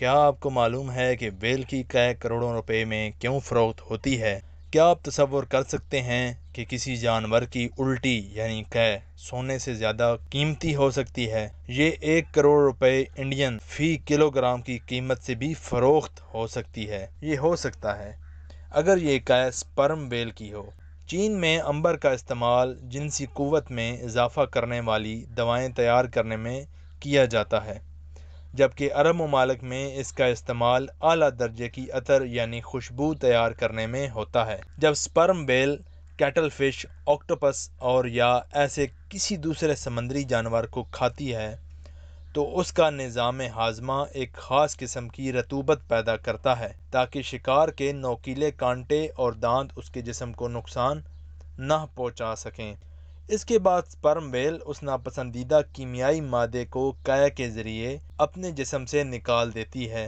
क्या आपको मालूम है कि बेल की कै करोड़ों रुपए में क्यों फ़रोख्त होती है क्या आप तस्वर कर सकते हैं कि किसी जानवर की उल्टी यानी कै सोने से ज़्यादा कीमती हो सकती है ये एक करोड़ रुपए इंडियन फ़ी किलोग्राम की कीमत से भी फ़रोख्त हो सकती है ये हो सकता है अगर ये कै स्पर्म बेल की हो चीन में अंबर का इस्तेमाल जिनसी कुत में इजाफ़ा करने वाली दवाएं तैयार करने में किया जाता है जबकि अरब ममालक में इसका इस्तेमाल अली दर्जे की अतर यानी खुशबू तैयार करने में होता है जब sperm whale cuttle fish octopus और या ऐसे किसी दूसरे समंदरी जानवर को खाती है तो उसका निज़ाम हाजमा एक ख़ास किस्म की रतूबत पैदा करता है ताकि शिकार के नोकीले कांटे और दांत उसके जिसम को नुकसान ना पहुंचा सकें इसके बाद स्पर्म वेल उस नापसंदीदा कीमियाई मादे को काय के ज़रिए अपने जिसम से निकाल देती है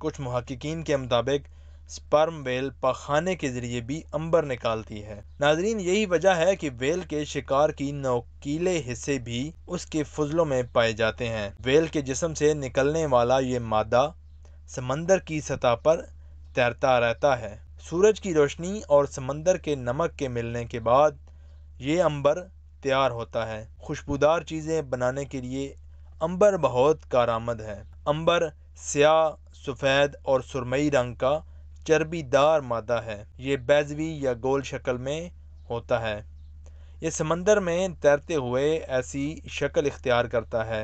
कुछ महक्कीन के मुताबिक स्पर्म वेल पखाने के ज़रिए भी अंबर निकालती है नाजरीन यही वजह है कि वेल के शिकार की नौकीले हिस्से भी उसके फजलों में पाए जाते हैं वेल के जिसम से निकलने वाला ये मादा समंदर की सतह पर तैरता रहता है सूरज की रोशनी और समंदर के नमक के मिलने के बाद ये अंबर तैयार होता है खुशबूदार चीज़ें बनाने के लिए अंबर बहुत कारामद है अंबर स्याह सफ़ेद और सुरमई रंग का चर्बीदार मादा है ये बैजवी या गोल शक्ल में होता है ये समंदर में तैरते हुए ऐसी शक्ल इख्तियार करता है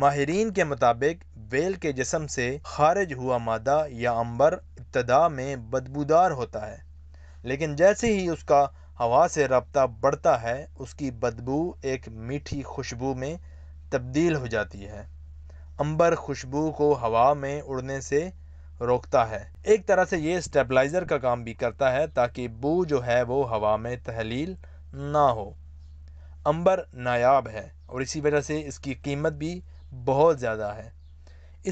माहरीन के मुताबिक वेल के जिसम से खारिज हुआ मादा या अंबर इब्तदा में बदबूदार होता है लेकिन जैसे ही उसका हवा से रबता बढ़ता है उसकी बदबू एक मीठी खुशबू में तब्दील हो जाती है अंबर खुशबू को हवा में उड़ने से रोकता है एक तरह से ये स्टेबलाइज़र का काम भी करता है ताकि बू जो है वो हवा में तहलील ना हो अंबर नायाब है और इसी वजह से इसकी कीमत भी बहुत ज़्यादा है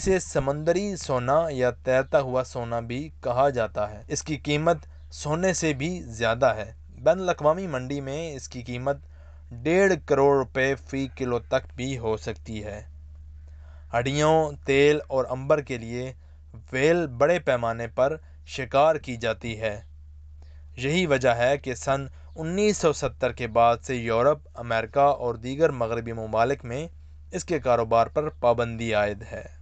इसे समंदरी सोना या तैरता हुआ सोना भी कहा जाता है इसकी कीमत सोने से भी ज़्यादा है बन लकवामी मंडी में इसकी कीमत डेढ़ करोड़ रुपए फ़ी किलो तक भी हो सकती है हड्डियों तेल और अंबर के लिए वेल बड़े पैमाने पर शिकार की जाती है यही वजह है कि सन 1970 के बाद से यूरोप अमेरिका और दीगर मगरबी ममालिक में इसके कारोबार पर पाबंदी आयद है